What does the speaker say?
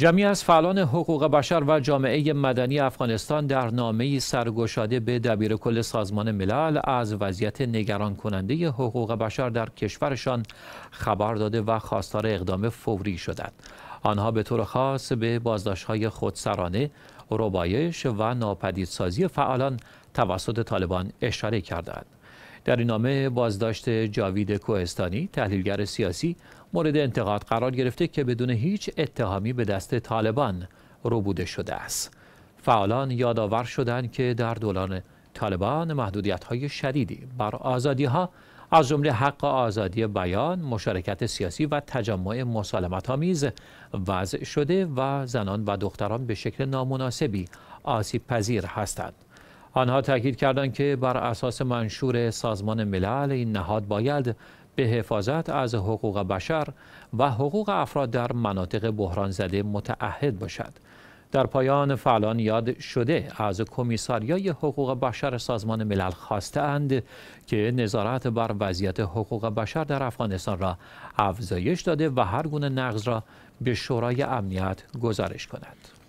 جمعی از فعالان حقوق بشر و جامعه مدنی افغانستان در نامه‌ای سرگشاده به دبیرکل سازمان ملل از وضعیت نگران کننده حقوق بشر در کشورشان خبر داده و خواستار اقدام فوری شدند. آنها به طور خاص به های خودسرانه، ربایش و ناپدیدسازی فعالان توسط طالبان اشاره کردند. در این نامه بازداشت جاوید کوهستانی تحلیلگر سیاسی مورد انتقاد قرار گرفته که بدون هیچ اتهامی به دست طالبان روبوده شده است فعالان یادآور شدند که در دوران طالبان محدودیت های شدیدی بر آزادی ها از جمله حق آزادی بیان، مشارکت سیاسی و تجمع مسالمت آمیز وضع شده و زنان و دختران به شکل نامناسبی آسیب پذیر هستند. آنها تاکید کردند که بر اساس منشور سازمان ملل این نهاد باید به حفاظت از حقوق بشر و حقوق افراد در مناطق بحران زده متعهد باشد در پایان فعلان یاد شده از کمیساریای حقوق بشر سازمان ملل اند که نظارت بر وضعیت حقوق بشر در افغانستان را افزایش داده و هر گونه نقض را به شورای امنیت گزارش کند.